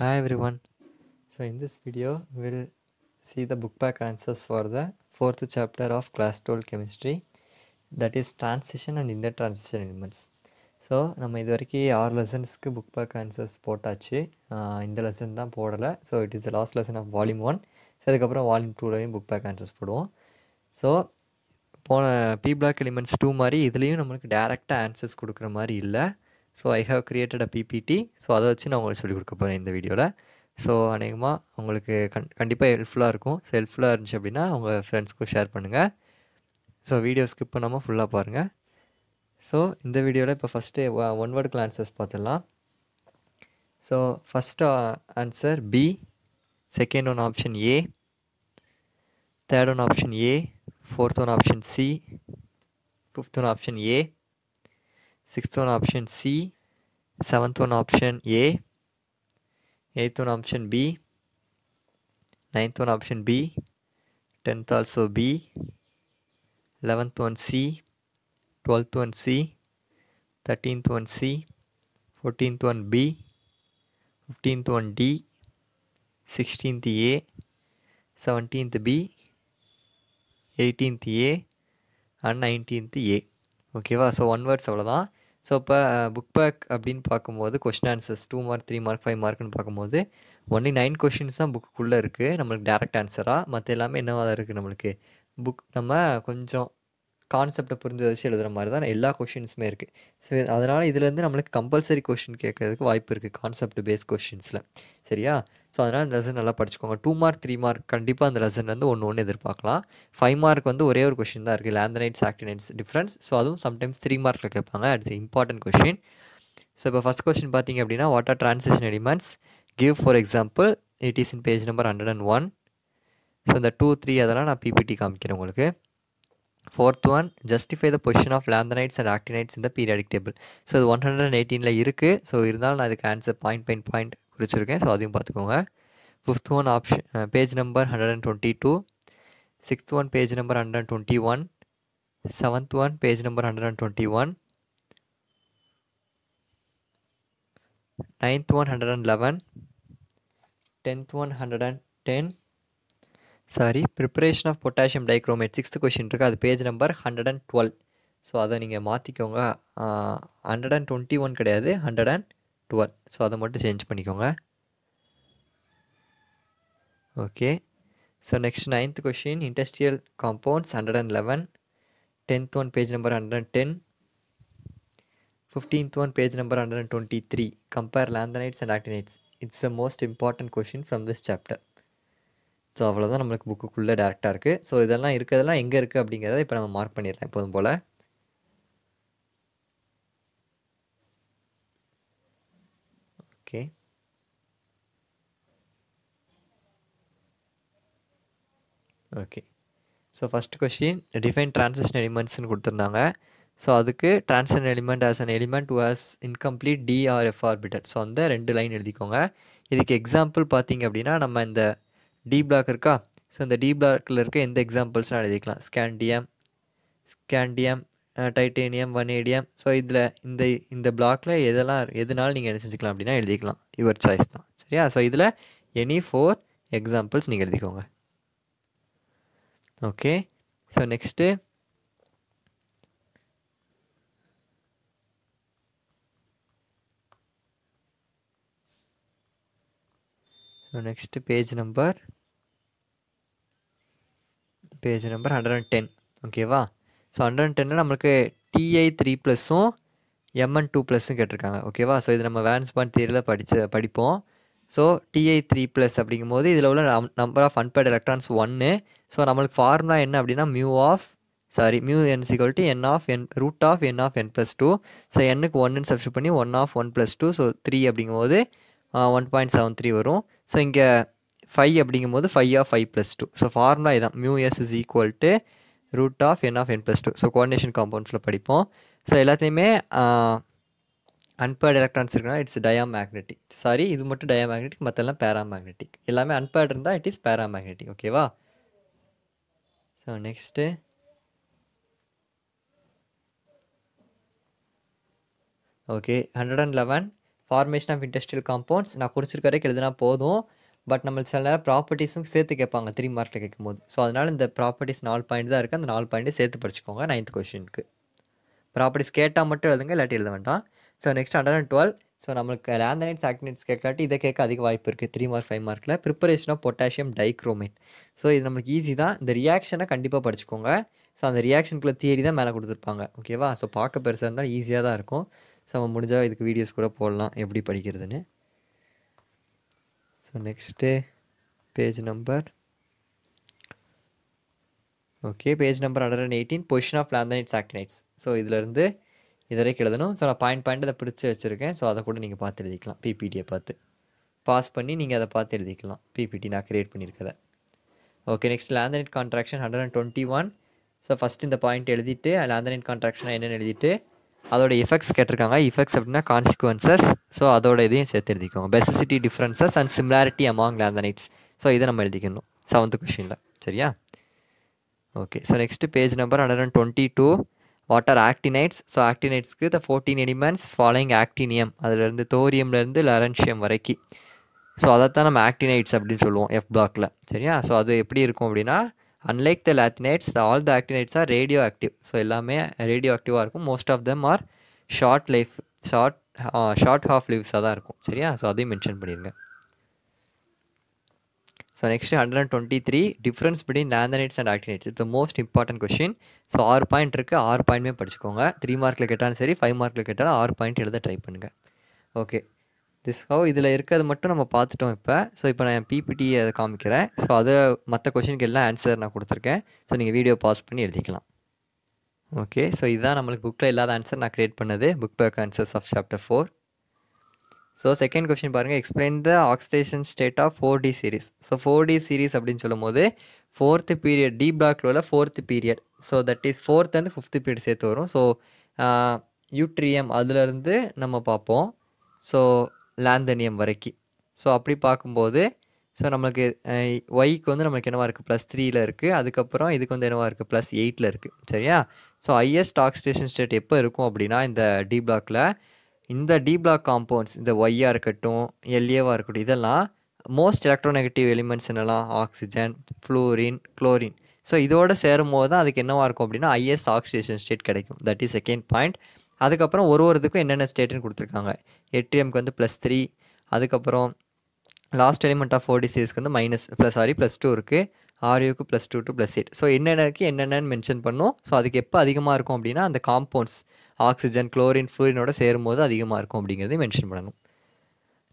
Hi everyone so in this video will see the book back answers for the fourth chapter of class 12 chemistry that is transition and inner transition elements. So நம்ம இது வரைக்கும் ஆறு லெசன்ஸ்க்கு book back answers போட்டாச்சு இந்த lesson தான் போடலை so it is the last lesson of volume one so அதுக்கப்புறம் volume டூலையும் புக் பேக் ஆன்சர்ஸ் போடுவோம் ஸோ போன பி பிளாக் எலிமெண்ட்ஸ் டூ மாதிரி இதுலேயும் நம்மளுக்கு டேரெக்டாக ஆன்சர்ஸ் கொடுக்குற மாதிரி இல்லை so I have created a PPT so அதை வச்சு நான் உங்களுக்கு சொல்லிக் கொடுக்க போகிறேன் இந்த வீடியோவில் ஸோ அநேகமாக உங்களுக்கு கண் கண்டிப்பாக ஹெல்ப்ஃபுல்லாக இருக்கும் ஸோ ஹெல்ப்ஃபுல்லாக இருந்துச்சு அப்படின்னா உங்கள் ஃப்ரெண்ட்ஸ்க்கும் ஷேர் பண்ணுங்கள் ஸோ வீடியோ ஸ்கிப் பண்ணாமல் ஃபுல்லாக பாருங்கள் ஸோ இந்த வீடியோவில் இப்போ ஃபஸ்ட்டு ஒன் வேர்டுக்கு ஆன்சர்ஸ் பார்த்துடலாம் so first answer B second one option A third one option A fourth one option C fifth one option A sixth one option C, seventh one option A, eighth one option B, ninth one option B, tenth also B, eleventh one C, twelfth one C, thirteenth one C, fourteenth one B, fifteenth one D, sixteenth A, seventeenth B, eighteenth A and nineteenth A ஓகேவா so one words அவ்வளோதான் so இப்போ book back அப்படின்னு பார்க்கும்போது question answers two mark three mark five மார்க்னு பார்க்கும்போது only nine questions தான் புக்குக்குள்ளே இருக்குது நம்மளுக்கு டேரக்ட் ஆன்சராக மற்ற எல்லாமே என்னவாக தான் இருக்குது நம்மளுக்கு புக் நம்ம கொஞ்சம் கான்செப்டை புரிஞ்சு வச்சு எழுதுகிற மாதிரி தான் எல்லா கொஷின்ஸுமே இருக்குது ஸோ அதனால் இதுலேருந்து நம்மளுக்கு கம்பல்சரி கொஷின் கேட்கறதுக்கு வாய்ப்பு இருக்குது கான்செப்ட் பேஸ் கொஷின்ஸில் சரியா ஸோ அதனால் இந்த லெசன் நல்லா படிச்சுக்கோங்க டூ மார்க் த்ரீ மார்க் கண்டிப்பாக அந்த லெசன் வந்து ஒன்று ஒன்று எதிர்பார்க்கலாம் ஃபைவ் மார்க் வந்து ஒரே ஒரு கொஷின் தான் இருக்குது லேந்தனைட்ஸ் ஆக்டினைட்ஸ் டிஃப்ரென்ஸ் ஸோ அதுவும் சம்டைம்ஸ் த்ரீ மார்க்கில் கேட்பாங்க அடுத்து இம்பார்ட்டன்ட் கொஷின் ஸோ இப்போ ஃபஸ்ட் கொஸ்டின் பார்த்தீங்க அப்படின்னா what are transition elements give for example it is in page number hundred and one so இந்த டூ த்ரீ அதெல்லாம் நான் பிபிடி காமிக்கிறேன் உங்களுக்கு fourth one justify the position of lanthanides and actinides இந்த periodic table so இது one hundred எயிட்டீனில் இருக்குது so இருந்தாலும் நான் அதுக்கு ஆன்சர் பாயிண்ட் பைன் பாயிண்ட் குறிச்சிருக்கேன் ஸோ அதையும் பார்த்துக்கோங்க fifth one option page number hundred and twenty two sixth one page number hundred and twenty one seventh one page number hundred and twenty one ninth one hundred and eleven tenth one hundred and ten sorry preparation of potassium dichromate sixth question இருக்குது அது page number hundred and twelve so அதை நீங்கள் மாற்றிக்கோங்க hundred and twenty one கிடையாது hundred and twelve so அதை மட்டும் change பண்ணிக்கோங்க okay so next ninth question industrial compounds hundred and eleven tenth one page number hundred and ten fifteenth one page number hundred and twenty three compare lanthanides and actinides it's the most important question from this chapter so அவ்வளோதான் நம்மளுக்கு புக்குக்குள்ளே டேரெக்டாக இருக்குது so இதெல்லாம் இருக்கிறதெல்லாம் எங்கே இருக்குது அப்படிங்கிறத இப்போ நம்ம மார்க் பண்ணிடலாம் எப்போதும் போல் okay okay so first question define transition எலிமெண்ட்ஸ்னு கொடுத்துருந்தாங்க ஸோ அதுக்கு transition element as an element was incomplete d or f orbital so அந்த ரெண்டு லைன் எழுதிக்கோங்க இதுக்கு எக்ஸாம்பிள் பார்த்தீங்க அப்படின்னா நம்ம இந்த டி பிளாக் இருக்கா ஸோ இந்த டி பிளாக்கில் இருக்க எந்த எக்ஸாம்பிள்ஸ்லாம் எழுதிக்கலாம் scandium scandium titanium vanadium so இதில் இந்த இந்த பிளாக்கில் எதெல்லாம் எதனால நீங்கள் என்ன செஞ்சுக்கலாம் அப்படின்னா எழுதிக்கலாம் யுவர் சாய்ஸ் தான் சரியா ஸோ இதில் எனி ஃபோர் எக்ஸாம்பிள்ஸ் நீங்கள் எழுதிக்கோங்க okay so next next page number page number hundred and ten ஓகேவா ஸோ ஹண்ட்ரட் அண்ட் டென்னில் நம்மளுக்கு டிஐ த்ரீ ப்ளஸ்ஸும் எம்என் டூ ப்ளஸ்ஸும் கேட்டிருக்காங்க ஓகேவா ஸோ இது நம்ம வேன்ஸ் வேன்ஸ்பான் தியரியில் படித்த படிப்போம் ஸோ டிஐ த்ரீ ப்ளஸ் அப்படிங்கும்போது இதில் உள்ள நம்பர் ஆஃப் அன்பேட் எலக்ட்ரான்ஸ் ஒன்று ஸோ நம்மளுக்கு ஃபார்முலா என்ன அப்படின்னா mu of sorry mu n equal to n of n root of n of n plus two so என்னுக்கு ஒன்றுன்னு சப்ஸ்ட் பண்ணி one of one plus two so three அப்படிங்கும்போது one point seven three வரும் so இங்கே five அப்படிங்கும் போது five of five plus two so formula இதுதான் mu S is equal to root of n of n plus two so coordination காம்பவுண்ட்ஸில் படிப்போம் so எல்லாத்தையுமே unpaired electrons இருக்குன்னா இட்ஸ் டயா மேக்னெட்டிக் சாரி இது மட்டும் டயா மேக்னெட்டிக் மற்றெல்லாம் பேரா மேக்னெட்டிக் எல்லாமே அன்பேர்டு இருந்தால் இட் இஸ் பேரா மேக்னெட்டிக் ஓகேவா so next okay hundred and eleven formation of industrial compounds நான் குறிச்சிருக்க வரைக்கும் எழுதுனா போதும் பட் நம்ம சில நேரம் ப்ராப்பர்ட்டிஸும் சேர்த்து கேட்பாங்க த்ரீ மார்க்கில் கேட்கும்போது ஸோ அதனால் இந்த ப்ராப்பர்ட்டிஸ் நாலு பாயிண்ட் தான் இருக்குது அந்த நாலு பாயிண்ட் சேர்த்து படிச்சுக்கோங்க நைன்த் கொஷினுக்கு ப்ராப்பர்ட்டிஸ் கேட்டால் மட்டும் எழுதுங்க இல்லாட்டி எழுத வேண்டாம் so next hundred and twelve so நம்மளுக்கு லேண்டனைட்ஸ் ஆக்டினைட்ஸ் கேட்கலாட்டி இதை கேட்க அதிக வாய்ப்பு இருக்குது த்ரீ மார்க் ஃபைவ் மார்க்கில் preparation of potassium dichromate so இது நம்மளுக்கு ஈஸி தான் இந்த ரியாக்ஷனை கண்டிப்பாக படிச்சுக்கோங்க ஸோ அந்த ரியாக்ஷனுக்குள்ள தியரி தான் மேலே கொடுத்துருப்பாங்க ஓகேவா ஸோ பார்க்க பெருசாக இருந்தால் ஈஸியாக தான் இருக்கும் ஸோ அவன் முடிஞ்சால் இதுக்கு வீடியோஸ் கூட போடலாம் எப்படி படிக்கிறதுன்னு so next page number okay page number hundred and eighteen position of lanthanides actinides so இதிலேருந்து வரைக்கும் எழுதணும் ஸோ நான் பாயிண்ட் பாயிண்ட் அதை பிடிச்சி வச்சுருக்கேன் ஸோ அதை கூட நீங்கள் பார்த்து எழுதிக்கலாம் பிபிடியை பார்த்து பாஸ் பண்ணி நீங்கள் அதை பார்த்து எழுதிக்கலாம் பிபிடி நான் க்ரியேட் பண்ணியிருக்கதை okay next lanthanide contraction hundred and twenty one so first இந்த பாயிண்ட் எழுதிட்டு லேந்தனைட் கான்ட்ராக்ஷனாக என்னென்னு எழுதிட்டு அதோட எஃபெக்ட்ஸ் கேட்டிருக்காங்க எஃபெக்ட்ஸ் அப்படின்னா கான்சிக்வன்சஸ் ஸோ அதோட இதையும் சேர்த்து எழுதிக்கோங்க basicity differences and similarity among lanthanides so இதை நம்ம எழுதிக்கணும் செவன்த் கொஷினில் சரியா okay so next page number hundred and twenty two what are actinides so ஆக்டினைட்ஸ்க்கு the fourteen elements following actinium அதுலேருந்து தோரியம்லேருந்து லரன்ஷியம் வரைக்கும் ஸோ அதைத்தான் நம்ம ஆக்டினைட்ஸ் அப்படின்னு சொல்லுவோம் எஃப் பிளாக்கில் சரியா ஸோ அது எப்படி இருக்கும் அப்படின்னா unlike the lanthanides all the actinides are radioactive so எல்லாமே ரேடியோ ஆக்டிவாக இருக்கும் most of them are short life short short half லிவ்ஸாக தான் இருக்கும் சரியா ஸோ அதையும் மென்ஷன் பண்ணிடுங்க so next hundred and twenty three difference between lanthanides and actinides it's most important question so ஆறு பாயிண்ட் இருக்குது ஆறு பாயிண்ட்மே படிச்சுக்கோங்க த்ரீ மார்க்கில் கேட்டாலும் சரி ஃபைவ் மார்க்கில் கேட்டாலும் ஆறு பாயிண்ட் எழுத ட்ரை பண்ணுங்கள் ஓகே திஸ் ஹவ் இதில் இருக்கிறது மட்டும் நம்ம பார்த்துட்டோம் இப்போ ஸோ இப்போ நான் என் பிபிடி அதை காமிக்கிறேன் ஸோ அதை மற்ற கொஷினுக்கு எல்லாம் ஆன்சர் நான் கொடுத்துருக்கேன் ஸோ நீங்கள் வீடியோ பாஸ் பண்ணி எழுதிக்கலாம் ஓகே ஸோ இதுதான் நம்மளுக்கு புக்கில் இல்லாத ஆன்சர் நான் க்ரியேட் பண்ணது book back answers of chapter four so second question பாருங்கள் explain the oxidation state of four D series so four D series அப்படின்னு சொல்லும் போது ஃபோர்த்து பீரியட் டி பிளாக்ல உள்ள fourth period so that is fourth and fifth period சேர்த்து வரும் so யூட்ரிஎம் அதுலேருந்து நம்ம பார்ப்போம் ஸோ லாந்தனியம் வரைக்கும் ஸோ அப்படி பார்க்கும்போது ஸோ நம்மளுக்கு ஒய்க்கு வந்து நம்மளுக்கு என்னவாக இருக்குது ப்ளஸ் த்ரீயில் இருக்குது அதுக்கப்புறம் இதுக்கு வந்து என்னவாக இருக்குது ப்ளஸ் எயிட்டில் இருக்குது சரியா ஸோ ஐஎஸ்ட் ஸ்டேஷன் ஸ்டேட் எப்போ இருக்கும் அப்படின்னா இந்த டி பிளாக்கில் இந்த டி பிளாக் காம்பவுண்ட்ஸ் இந்த ஒய்யாக இருக்கட்டும் எல்ஏவாக இருக்கட்டும் இதெல்லாம் மோஸ்ட் எலக்ட்ரோநெகட்டிவ் எலிமெண்ட்ஸ் என்னெல்லாம் ஆக்சிஜன் ஃப்ளோரின் குளோரின் ஸோ இதோடு சேரும் போது தான் அதுக்கு என்னவாக இருக்கும் அப்படின்னா ஐஎஸ் ஆக்சிடேஷன் ஸ்டேட் கிடைக்கும் தட் இஸ் செகண்ட் பாயிண்ட் அதுக்கப்புறம் ஒரு ஒரு இதுக்கும் என்னென்ன ஸ்டேட்டுன்னு கொடுத்துருக்காங்க எட்ரியம்க்கு வந்து ப்ளஸ் த்ரீ அதுக்கப்புறம் லாஸ்ட் எலிமெண்ட் ஆஃப் ஃபோர் டிசீஸ்க்கு வந்து minus plus sorry plus two இருக்குது ஆர்யூக்கு plus two to plus eight so என்னென்னக்கு என்னென்னு மென்ஷன் பண்ணும் ஸோ அதுக்கு எப்போ அதிகமாக இருக்கும் அப்படின்னா அந்த காம்பவுண்ட்ஸ் ஆக்சிஜன் குளோரின் ஃப்ளூரினோட சேரும்போது அதிகமாக இருக்கும் அப்படிங்கிறதையும் மென்ஷன் பண்ணணும்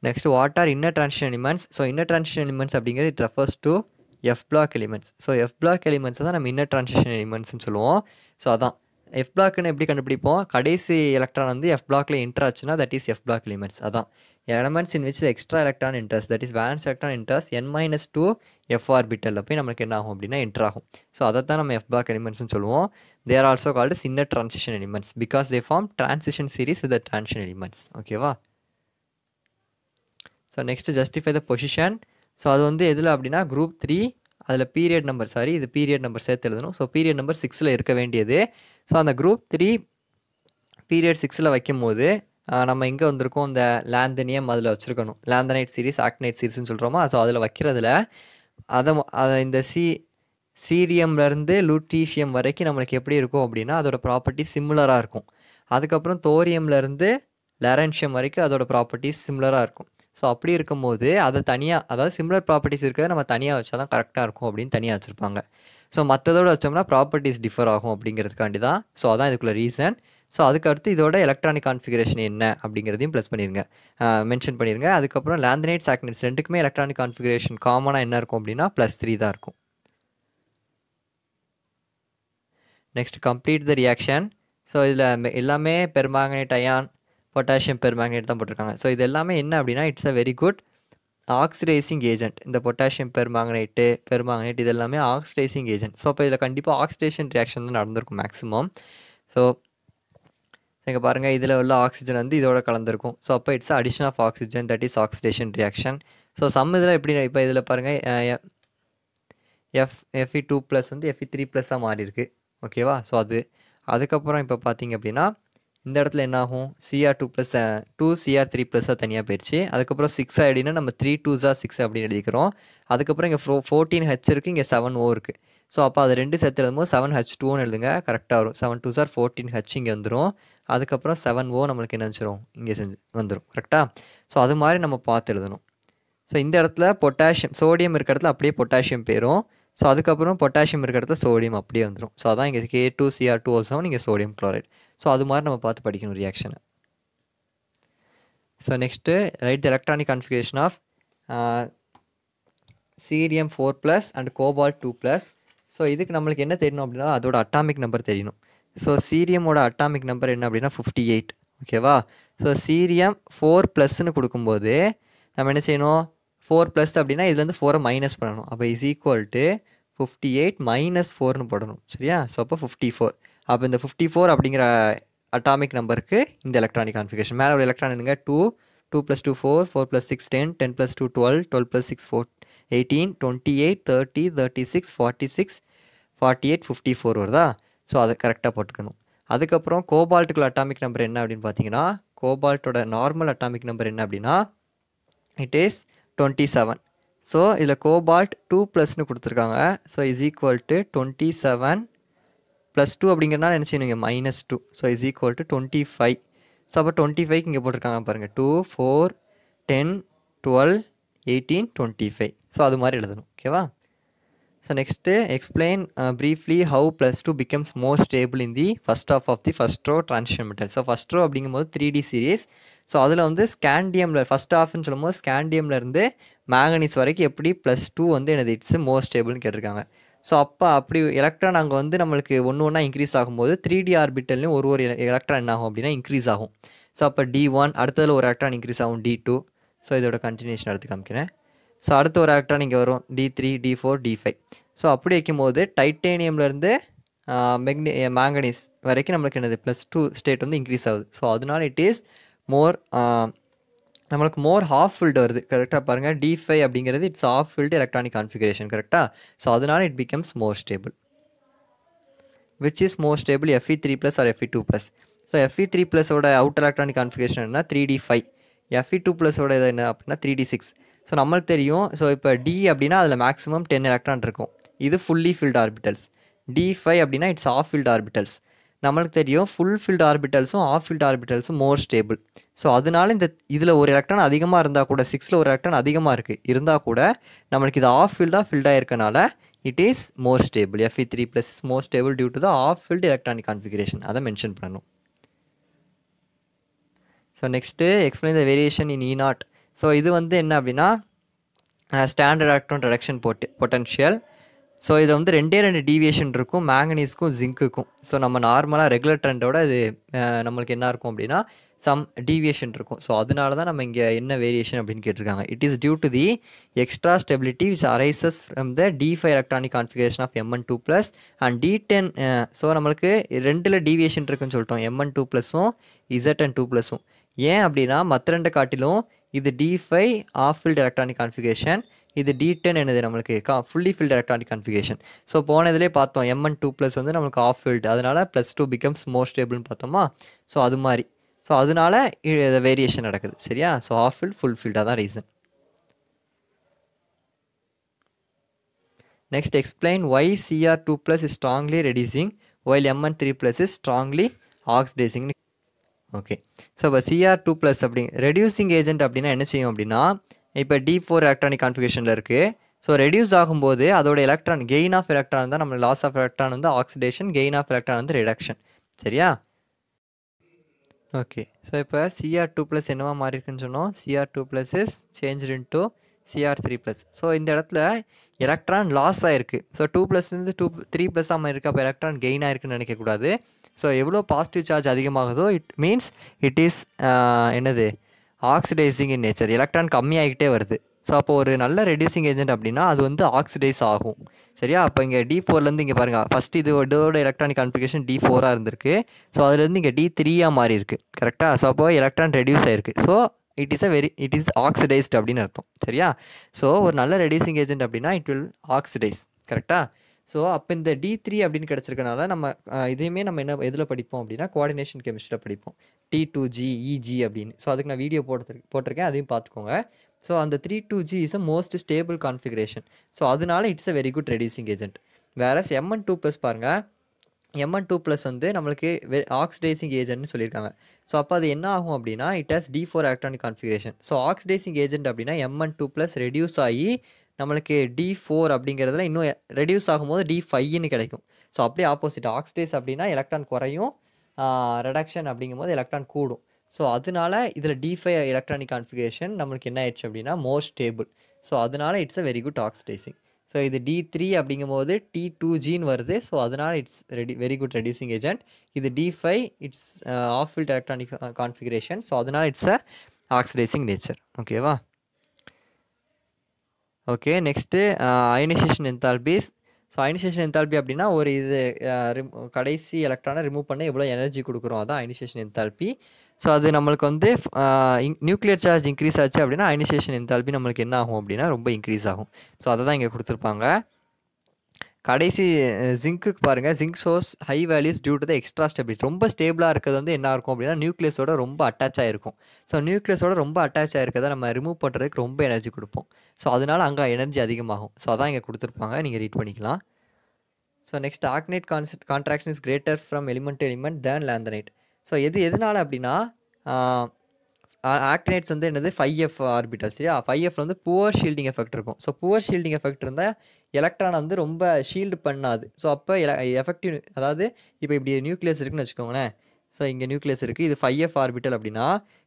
next what are inner transition elements so inner transition elements அப்படிங்கிறது it refers to F block elements so F block elements தான் நம்ம இன்னர் ட்ரான்ஷன் எலிமெண்ட்ஸ்னு சொல்லுவோம் ஸோ அதான் எஃப் பிளாக்னு எப்படி கண்டுபிடிப்போம் கடைசி எலக்ட்ரான் வந்து எஃப் பிளாக்ல இன்டர் ஆச்சுன்னா that is F block limits அதான் elements in which extra electron enters that is valence electron enters n minus two F ஆர்பிட்டலில் போய் நமக்கு என்ன ஆகும் அப்படின்னா என்டர் ஆகும் ஸோ அதை தான் நம்ம எஃப் பிளாக் எலிமெண்ட்ஸ்னு சொல்லுவோம் தேர் ஆல்சோ கால்டு சின்ன transition elements because they form transition series with transition elements ஓகேவா so next justify the position so அது வந்து எதில் அப்படின்னா குரூப் த்ரீ அதில் பீரியட் நம்பர் சாரி இது பீரியட் நம்பர் சேர்த்து எழுதணும் ஸோ பீரியட் நம்பர் சிக்ஸில் இருக்க வேண்டியது ஸோ அந்த குரூப் த்ரீ பீரியட் சிக்ஸில் வைக்கும் போது நம்ம எங்கே வந்திருக்கோம் அந்த லேந்தனியம் அதில் வச்சுருக்கணும் லேந்தனைட் சீரிஸ் ஆக்னைட் சீரிஸ்னு சொல்கிறோமா ஸோ அதில் வைக்கிறதுல அதை அதை இந்த சி சீரியம்லேருந்து லூட்டீஷியம் வரைக்கும் நம்மளுக்கு எப்படி இருக்கும் அப்படின்னா அதோடய ப்ராப்பர்ட்டி சிம்லராக இருக்கும் அதுக்கப்புறம் தோரியம்லேருந்து லரன்ஷியம் வரைக்கும் அதோடய ப்ராப்பர்ட்டி சிம்லராக இருக்கும் ஸோ அப்படி இருக்கும்போது அதை தனியாக அதாவது சிம்லர் ப்ராப்பர்ட்டிஸ் இருக்கிறத நம்ம தனியாக வச்சா தான் கரெக்டாக இருக்கும் அப்படின்னு தனியாக வச்சுருப்பாங்க ஸோ மற்றதோட வச்சோம்னா ப்ராப்பர்ட்டிஸ் டிஃபர் ஆகும் அப்படிங்கிறதுக்காண்டி தான் ஸோ அதான் இதுக்குள்ள ரீசன் ஸோ அதுக்கடுத்து இதோட எலக்ட்ரானிக் கான்ஃபிகரேஷன் என்ன அப்படிங்கிறதையும் ப்ளஸ் பண்ணிடுங்க மென்ஷன் பண்ணிடுங்க அதுக்கப்புறம் லேந்தனைட் சாக்னெட்ஸ் ரெண்டுக்குமே எலக்ட்ரானிக் கான்ஃபிகரேஷன் காமனாக என்ன இருக்கும் அப்படின்னா ப்ளஸ் த்ரீ தான் இருக்கும் next complete the reaction so இதில் எல்லாமே permanganate ion potassium permanganate தான் போட்டிருக்காங்க ஸோ இது எல்லாமே என்ன அப்படின்னா it's a very good oxidising agent இந்த பொட்டாசியம் பெர் பெர்மாங்கனேட் இது எல்லாமே ஆக்சிடைசிங் ஏஜென்ட் ஸோ அப்போ இதில் கண்டிப்பாக ஆக்சிடேஷன் ரியாக்ஷன் தான் நடந்திருக்கும் மேக்ஸிமம் ஸோ இங்கே பாருங்கள் இதில் உள்ள ஆக்சிஜன் வந்து இதோட கலந்துருக்கும் ஸோ அப்போ it's addition of oxygen that is oxidation reaction so some இதில் எப்படி இப்போ இதில் பாருங்கள் எஃப் எஃப்இ டூ ப்ளஸ் வந்து எஃப்இ த்ரீ ப்ளஸ்ஸாக மாறி இருக்குது ஓகேவா ஸோ அது அதுக்கப்புறம் இப்போ பார்த்தீங்க அப்படின்னா இந்த இடத்துல என்ன ஆகும் CR two plus two CR three ப்ளஸ்ஸாக தனியாக போயிடுச்சு அதுக்கப்புறம் சிக்ஸ் ஆகிடுனா நம்ம த்ரீ டூ ஜா சிக்ஸ் அப்படின்னு எழுதிக்கிறோம் அதுக்கப்புறம் இங்கே ஃபோ ஃபோர்டீன் ஹெச் இருக்குது இங்கே செவன் ஓ இருக்குது ஸோ அப்போ அது ரெண்டு சேர்த்து எழுதும்போது செவன் ஹெச் டூன்னு எழுதுங்க கரெக்டாக வரும் செவன் டூ சார் ஃபோர்டீன் ஹெச் இங்கே வந்துடும் அதுக்கப்புறம் செவன் ஓ நம்மளுக்கு என்ன வந்துடும் இங்கே செஞ்சு வந்துடும் கரெக்டாக ஸோ அது மாதிரி நம்ம பார்த்து எழுதணும் ஸோ இந்த இடத்துல பொட்டாசியம் சோடியம் இருக்கிற இடத்துல அப்படியே பொட்டாசியம் போயிடும் ஸோ அதுக்கப்புறம் பொட்டாசியம் இருக்கிற இடத்துல சோடியம் அப்படியே வந்துடும் ஸோ அதான் இங்கே K two CR two O seven இங்கே சோடியம் குளோரைட் ஸோ அது மாதிரி நம்ம பார்த்து படிக்கணும் ரியாக்ஷனை so next right the electronic configuration of cerium four plus and cobalt two plus so இதுக்கு நம்மளுக்கு என்ன தெரியணும் அப்படின்னா அதோட அட்டாமிக் நம்பர் தெரியணும் ஸோ சீரியமோட அட்டாமிக் நம்பர் என்ன அப்படின்னா ஃபிஃப்டி எயிட் ஓகேவா ஸோ சீரியம் ஃபோர் ப்ளஸ்ன்னு கொடுக்கும்போது நம்ம என்ன செய்யணும் ஃபோர் ப்ளஸ் அப்படின்னா இதுலேருந்து ஃபோரை மைனஸ் பண்ணணும் அப்போ is equal to fifty eight minus ஃபோர்னு போடணும் சரியா ஸோ அப்போ ஃபிஃப்டி ஃபோர் அப்போ இந்த ஃபிஃப்டி ஃபோர் அப்படிங்கிற அட்டாமிக் நம்பருக்கு இந்த எலக்ட்ரானிக் கான்ஃபிகேஷன் மேலே ஒரு electron two two plus two four four plus six ten ten plus two twelve twelve plus six four eighteen twenty eight thirty thirty six forty six forty eight fifty four வருதா so அதை கரெக்டாக போட்டுக்கணும் அதுக்கப்புறம் கோபால்ட்டுக்குள்ள atomic number என்ன அப்படின்னு பார்த்தீங்கன்னா கோபால்ட்டோட normal atomic number என்ன அப்படின்னா it is twenty seven so இதில் கோபால்ட் டூ ப்ளஸ்னு கொடுத்துருக்காங்க so is equal to twenty seven plus two அப்படிங்கிறனால என்ன இங்கே minus two so is equal to twenty five so அப்போ டுவெண்ட்டி ஃபைவ் இங்கே போட்டிருக்காங்க பாருங்கள் two four ten twelve eighteen twenty five so அது மாதிரி எழுதணும் ஓகேவா so next explain briefly how plus two becomes more stable in the first of of the first row transition metal so first row அப்படிங்கும்போது three D series so அதில் வந்து ஸ்கேண்டியமில் first ஆஃப்னு சொல்லும்போது ஸ்கேண்டியம்லேருந்து manganese வரைக்கும் எப்படி ப்ளஸ் டூ வந்து எனது it's more ஸ்டேபிள்னு கேட்டிருக்காங்க so அப்போ அப்படி எலக்ட்ரான் அங்கே வந்து நம்மளுக்கு ஒன்று ஒன்றா இன்க்ரீஸ் ஆகும்போது த்ரீ டி ஆர்பிட்டல்லையும் ஒரு ஒரு எலக்ட்ரான் என்ன ஆகும் அப்படின்னா இன்க்ரீஸ் ஆகும் ஸோ அப்போ டி ஒன் அடுத்ததில் ஒரு எலக்ட்ரான் இன்க்ரீஸ் ஆகும் டி டூ ஸோ இதோட கண்டினியூஷன் எடுத்து காமிக்கிறேன் ஸோ அடுத்த ஒரு எலக்ட்ரான் இங்கே வரும் D three D four D five so அப்படி வைக்கும்போது டைட்டேனியம்லேருந்து மெக்னி மேங்கனீஸ் வரைக்கும் நம்மளுக்கு என்னது ப்ளஸ் டூ ஸ்டேட் வந்து இன்க்ரீஸ் ஆகுது ஸோ அதனால இட் இஸ் மோர் நம்மளுக்கு மோர் ஹாஃப் ஃபில்டு வருது கரெக்டாக பாருங்கள் ஃபைவ் அப்படிங்கிறது it's half filled electronic configuration கரெக்டாக ஸோ அதனால் it becomes more stable which is more stable FE three plus or FE two plus so FE three ப்ளஸோட outer electronic configuration என்ன three D five FE two ப்ளஸோட இது என்ன அப்படின்னா three T six so நம்மளுக்கு தெரியும் so இப்போ D அப்படின்னா அதில் மேக்ஸிமம் டென் எலக்ட்ரான் இருக்கும் இது fully filled orbitals D five அப்படின்னா இட்ஸ் ஆஃப் ஃபீல்டு ஆர்பிட்டல்ஸ் நம்மளுக்கு தெரியும் ஃபுல் ஃபீல்டு ஆர்பிட்டல்ஸும் ஆஃப் ஃபீல்டு ஆர்பிட்டல்ஸும் மோர் ஸ்டேபிள் ஸோ அதனால இந்த இதில் ஒரு எலக்ட்ரான் அதிகமாக இருந்தால் கூட சிக்ஸில் ஒரு எலக்ட்ரான் அதிகமாக இருக்குது இருந்தால் கூட நம்மளுக்கு இது ஆஃப் ஃபீல்டாக ஃபீல்டாக இருக்கனால it is more stable FE three plus is more stable due to the half filled electronic configuration அதை மென்ஷன் பண்ணணும் so next explain the variation in E naught so இது வந்து என்ன அப்படின்னா ஸ்டாண்டர்ட் எலக்ட்ரான் ரிடக்ஷன் போட்டு பொட்டன்ஷியல் ஸோ இதில் வந்து ரெண்டே ரெண்டு டீவியேஷன் இருக்கும் மேங்கனீஸ்க்கும் ஜிங்க்குக்கும் ஸோ நம்ம நார்மலாக ரெகுலர் ட்ரெண்டோட இது நம்மளுக்கு என்ன இருக்கும் அப்படின்னா சம் டீவியேஷன் இருக்கும் ஸோ அதனால தான் நம்ம இங்கே என்ன வேரியேஷன் அப்படின்னு கேட்டிருக்காங்க it is due to the extra stability which arises from the D five electronic configuration of MN two plus and D ten so நம்மளுக்கு ரெண்டில் டீவியேஷன் இருக்குன்னு சொல்லிட்டோம் எம்என் டூ ப்ளஸும் இசட் அண்ட் டூ ப்ளஸும் ஏன் அப்படின்னா மற்ற ரெண்டை காட்டிலும் இது D five half filled electronic configuration இது டி டென் என்னது நம்மளுக்கு கா fully filled electronic configuration so போன இதிலே பார்த்தோம் எம்என் டூ ப்ளஸ் வந்து நம்மளுக்கு ஆஃப் ஃபில்ட் அதனால் ப்ளஸ் டூ பிகம்ஸ் மோர் ஸ்டேபிள்னு பார்த்தோமா ஸோ அது மாதிரி ஸோ அதனால வேரியேஷன் நடக்குது சரியா ஸோ ஆஃப் ஃபில்ட் ஃபுல் ஃபீல்டாக தான் reason next explain why CR two plus is strongly reducing while MN three plus is strongly ஆக்சிடைசிங்னு ஓகே ஸோ இப்போ சிஆர் டூ ப்ளஸ் அப்படி ரெடியூசிங் ஏஜென்ட் அப்படின்னா என்ன செய்யும் அப்படின்னா இப்போ டி ஃபோர் எலக்ட்ரானிக் கான்ஃபிகேஷனில் இருக்குது ஸோ ரெடியூஸ் ஆகும்போது அதோட எலக்ட்ரான் கெயின் ஆஃப் எலக்ட்ரான் தான் நம்ம லாஸ் ஆஃப் எலக்ட்ரான் வந்து ஆக்சிடேஷன் கெயின் ஆஃப் எலக்ட்ரான் வந்து ரிடக்ஷன் சரியா ஓகே ஸோ இப்போ சிஆர் டூ ப்ளஸ் என்னவா இருக்குன்னு சொன்னோம் CR two plus is change into CR three plus so இந்த இடத்துல எலக்ட்ரான் லாஸ் ஆகிருக்கு ஸோ டூ ப்ளஸ்லேருந்து டூ த்ரீ ப்ளஸ் ஆமாம் இருக்குது அப்போ எலக்ட்ரான் கெயின் ஆயிருக்குன்னு நினைக்கக்கூடாது ஸோ எவ்வளோ பாசிட்டிவ் சார்ஜ் அதிகமாகுதோ இட் மீன்ஸ் இட் இஸ் என்னது ஆக்சிடைசிங் இன் நேச்சர் எலக்ட்ரான் கம்மியாகிட்டே வருது ஸோ அப்போ ஒரு நல்ல ரெடியூசிங் ஏஜென்ட் அப்படின்னா அது வந்து ஆக்சிடைஸ் ஆகும் சரியா அப்போ இங்கே டி ஃபோர்லேருந்து இங்கே பாருங்கள் ஃபஸ்ட் இது இதோட எலக்ட்ரானிக் கான்ஃபிகேஷன் டி ஃபோராக இருந்திருக்கு ஸோ அதுலேருந்து இங்கே டி த்ரீயாக மாறி இருக்குது கரெக்டாக ஸோ அப்போ எலக்ட்ரான் ரெடியூஸ் ஆயிருக்கு so it is a very it is oxidised அப்படின்னு அர்த்தம் சரியா ஸோ ஒரு நல்ல ரெடியூசிங் ஏஜென்ட் அப்படின்னா இட் வில் ஆக்சிடைஸ் கரெக்டாக ஸோ அப்போ இந்த டி த்ரீ அப்படின்னு கிடச்சிருக்கனால நம்ம இதையுமே நம்ம என்ன எதில் படிப்போம் அப்படின்னா கோஆர்டினேஷன் கெமிஸ்ட்ரியில் படிப்போம் டி டூ ஜி இஜி அப்படின்னு ஸோ அதுக்கு நான் வீடியோ போட்டு போட்டிருக்கேன் அதையும் பார்த்துக்கோங்க ஸோ அந்த three two G is a most stable configuration so அதனால it's a very good reducing agent whereas MN two plus பாருங்கள் எம்என் டூ ப்ளஸ் வந்து நம்மளுக்கு ஆக்சிடைசிங் ஏஜென்ட்னு சொல்லியிருக்காங்க ஸோ அப்போ அது என்ன ஆகும் அப்படின்னா it has D four electronic configuration so oxidising agent அப்படின்னா எம்என் டூ ப்ளஸ் ரெடியூஸ் ஆகி நம்மளுக்கு டி ஃபோர் அப்படிங்கிறதுல இன்னும் ரெடியூஸ் ஆகும்போது டி ஃபைன்னு கிடைக்கும் ஸோ அப்படியே ஆப்போசிட் ஆக்சிடைஸ் அப்படின்னா எலக்ட்ரான் குறையும் ரெடக்ஷன் அப்படிங்கும்போது எலக்ட்ரான் கூடும் ஸோ அதனால இதில் டி ஃபை எலக்ட்ரானிக் கான்ஃபிகரேஷன் நம்மளுக்கு என்ன ஆயிடுச்சு அப்படின்னா மோஸ்ட் ஸ்டேபிள் ஸோ அதனால it's a very good oxidising so இது டி த்ரீ அப்படிங்கும்போது டி டூ ஜின்னு வருது ஸோ அதனால் it's ready very good reducing agent இது D five it's half filled electronic configuration so அதனால் இட்ஸ் அ ஆக்சிடைசிங் நேச்சர் ஓகேவா okay next ionisation enthalpies so ionisation enthalpy அப்படின்னா ஒரு இது uh, கடைசி எலக்ட்ரானை ரிமூவ் பண்ண எவ்வளோ எனர்ஜி கொடுக்குறோம் அதான் அயனைசேஷன் என்தால்பி ஸோ அது நம்மளுக்கு வந்து நியூக்ளியர் சார்ஜ் இன்க்ரீஸ் ஆச்சு அப்படின்னா அயனைசேஷன் என்தால்பி நம்மளுக்கு என்ன ஆகும் அப்படின்னா ரொம்ப இன்க்ரீஸ் ஆகும் ஸோ அதை தான் இங்கே கொடுத்துருப்பாங்க கடைசி ஜிங்க்குக்கு பாருங்கள் ஜிங்க் சோர்ஸ் high values due to the extra stability ரொம்ப ஸ்டேபிளாக இருக்கிறது வந்து என்ன இருக்கும் அப்படின்னா நியூக்ளியஸோட ரொம்ப அட்டாச் ஆகிருக்கும் ஸோ நியூக்ளியஸோட ரொம்ப அட்டாச் ஆகிருக்கிறத நம்ம ரிமூவ் பண்ணுறதுக்கு ரொம்ப எனர்ஜி கொடுப்போம் ஸோ அதனால் அங்கே எனர்ஜி அதிகமாகும் ஸோ அதான் இங்கே கொடுத்துருப்பாங்க நீங்கள் ரீட் பண்ணிக்கலாம் so next actinide concept contraction is greater from element to element than lanthanide so எது எதனால் அப்படின்னா ஆக்டினேட்ஸ் வந்து என்னது ஃபைவ் எஃப் ஆர்பிட்டல் சரியா ஃபைவ் எஃப் வந்து புவர் ஷீல்டிங் எஃபெக்ட் இருக்கும் ஸோ புவர் ஷீல்டிங் எஃபெக்ட் இருந்தால் எலக்ட்ரான் வந்து ரொம்ப ஷீல்டு பண்ணாது ஸோ அப்போ எஃபெக்டிவ் அதாவது இப்போ இப்படி நியூக்ளியஸ் இருக்குன்னு வச்சுக்கோங்களேன் ஸோ இங்கே நியூக்ளியஸ் இருக்குது இது ஃபைவ் எஃப் ஆர்பிட்டல் அப்படின்னா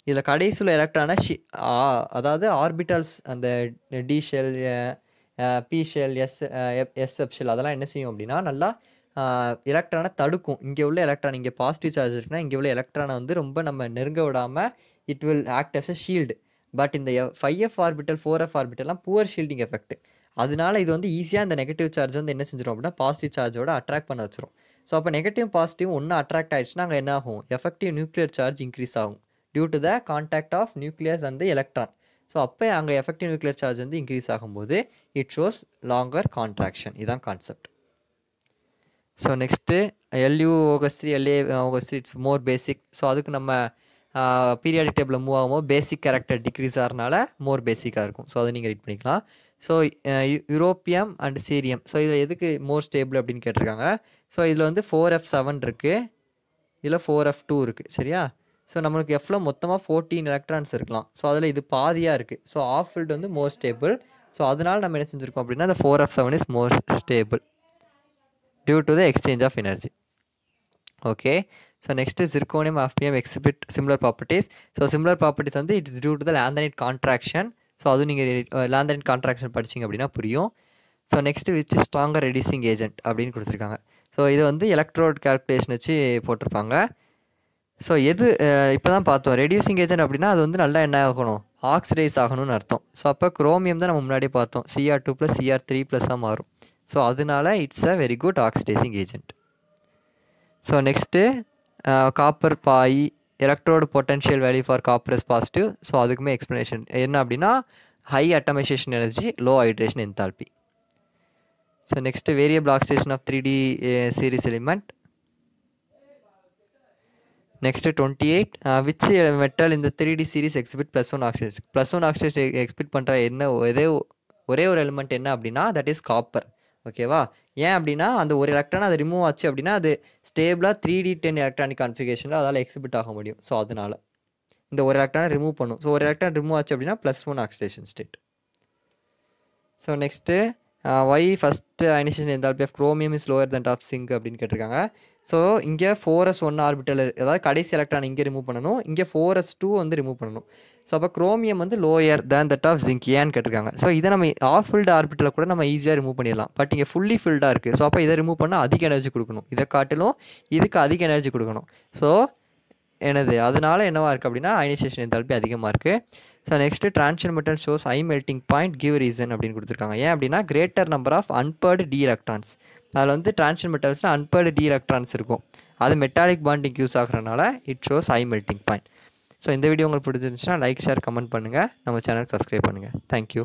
இதில் கடைசியில் எலக்ட்ரானை ஷி அதாவது ஆர்பிட்டல்ஸ் அந்த D shell P shell S F shell அதெல்லாம் என்ன செய்யும் அப்படின்னா நல்லா எலக்ட்ரானை தடுக்கும் இங்கே உள்ள எலக்ட்ரான் இங்கே பாசிட்டிவ் சார்ஜ் இருக்குன்னா இங்கே உள்ள எலக்ட்ரானை வந்து ரொம்ப நம்ம நெருங்க விடாமல் it will act as a shield but இந்த five F orbital four F ஆர்பிட்டல்லாம் புவர் ஷீல்டிங் எஃபெக்ட் அதனால இது வந்து ஈஸியாக இந்த நெகட்டிவ் சார்ஜ் வந்து என்ன செஞ்சிடும் அப்படின்னா பாசிட்டிவ் சார்ஜோட அட்ராக்ட் பண்ண வச்சிரும் ஸோ அப்போ நெகட்டிவ் பாசிட்டிவ் ஒன்று அட்ராக்ட் ஆகிடுச்சுன்னா அங்கே என்ன ஆகும் எஃபெக்டிவ் நியூக்ளியர் சார்ஜ் இன்க்ரீஸ் ஆகும் due to the contact of nucleus and electron so அப்போ அங்கே எஃபெக்டிவ் நியூக்ளியர் சார்ஜ் வந்து இன்க்ரீஸ் ஆகும்போது இட் ஷோஸ் லாங்கர் கான்ட்ராக்ஷன் இதுதான் கான்செப்ட் ஸோ நெக்ஸ்ட்டு எல்யூ ஓகஸ்திரி எல்ஏ ஓகஸ்திரி இட்ஸ் மோர் பேசிக் ஸோ அதுக்கு நம்ம பீரியாடிக் டேபிளில் மூவ் ஆகும்போது பேசிக் கேரக்டர் டிக்ரீஸ் ஆகிறனால மோர் பேசிக்காக இருக்கும் ஸோ அதை நீங்கள் ரீட் பண்ணிக்கலாம் so europium and cerium so இதில் எதுக்கு மோர் ஸ்டேபிள் அப்படின்னு கேட்டிருக்காங்க ஸோ இதில் வந்து ஃபோர் எஃப் செவன் இருக்குது இதில் ஃபோர் எஃப் டூ இருக்குது சரியா ஸோ நம்மளுக்கு எஃப்ல மொத்தமாக ஃபோர்டீன் எலக்ட்ரான்ஸ் இருக்கலாம் ஸோ அதில் இது பாதியாக இருக்குது ஸோ ஆஃப் ஃபீல்டு வந்து மோர் ஸ்டேபிள் ஸோ அதனால் நம்ம என்ன செஞ்சுருக்கோம் அப்படின்னா இந்த four F seven is more stable due to the exchange of energy okay so next zirconium hafnium exhibit similar properties so similar properties வந்து it's due to the lanthanide contraction so அது நீங்கள் lanthanide contraction படிச்சிங்க அப்படின்னா புரியும் so next which stronger reducing agent அப்படின்னு கொடுத்துருக்காங்க so இது வந்து எலக்ட்ரோட் கால்குலேஷன் வச்சு போட்டிருப்பாங்க ஸோ எது இப்போ தான் பார்த்தோம் ரெடியூசிங் ஏஜென்ட் அப்படின்னா அது வந்து நல்லா என்ன ஆகணும் ஆக்சிடைஸ் ஆகணும்னு அர்த்தம் ஸோ அப்போ குரோமியம் தான் நம்ம முன்னாடியே பார்த்தோம் CR two plus CR three ப்ளஸ்ஸாக மாறும் ஸோ அதனால it's a very good oxidising agent so next copper uh, பாய் electrode potential value for copper is positive so அதுக்குமே எக்ஸ்ப்ளனேஷன் என்ன அப்படின்னா high atomisation energy low hydration enthalpy so next variable oxidation of three D series element next twenty eight which metal இந்த three D series exhibit plus one oxide plus one oxide exhibit பண்ணுற என்ன எதே ஒரே ஒரு element என்ன அப்படின்னா that is copper ஓகேவா ஏன் அப்படின்னா அந்த ஒரு எலக்ட்ரான் அது ரிமூவ் ஆச்சு அப்படின்னா அது ஸ்டேபிளாக த்ரீ டி டென் எலக்ட்ரானிக் கான்ஃபிகேஷனில் அதால் எக்ஸிபிட் ஆக முடியும் ஸோ அதனால் இந்த ஒரு எலக்ட்ரானை ரிமூவ் பண்ணும் ஸோ ஒரு எலக்ட்ரான் ரிமூவ் ஆச்சு அப்படின்னா plus one oxidation state so next why first ionisation எந்த of chromium is lower than of zinc அப்படின்னு கேட்டிருக்காங்க ஸோ இங்கே ஃபோர் எஸ் ஒன் ஆர்பிட்டல் அதாவது கடைசி எலக்ட்ரான் இங்கே ரிமூவ் பண்ணணும் இங்கே ஃபோர் எஸ் டூ வந்து ரிமூவ் பண்ணணும் ஸோ அப்போ குரோமியம் வந்து lower than that of zinc ஏன்னு கேட்டிருக்காங்க ஸோ இதை நம்ம ஆஃப் ஃபீல்டு ஆர்பிட்டலில் கூட நம்ம ஈஸியாக ரிமூவ் பண்ணிடலாம் பட் இங்கே ஃபுல்லி ஃபில்டாக இருக்குது ஸோ அப்போ இதை ரிமூவ் பண்ணால் அதிக எனர்ஜி கொடுக்கணும் இதை காட்டிலும் இதுக்கு அதிக எனர்ஜி கொடுக்கணும் ஸோ எனது அதனால் என்னவாக இருக்குது அப்படின்னா அயனைசேஷன் என்தால்பி அதிகமாக இருக்குது so next transition metal shows high melting point give reason அப்படின்னு கொடுத்துருக்காங்க ஏன் அப்படின்னா greater number of unpaired D electrons அதில் வந்து டிரான்ஷன் மெட்டல்ஸில் அன்பர்டு டி எலக்ட்ரான்ஸ் இருக்கும் அது மெட்டாலிக் பாண்டிங் யூஸ் ஆகிறனால it shows high melting point so இந்த வீடியோ உங்களுக்கு பிடிச்சிருந்துச்சுன்னா லைக் ஷேர் கமெண்ட் பண்ணுங்கள் நம்ம சேனல் சப்ஸ்கிரைப் பண்ணுங்கள் தேங்க்யூ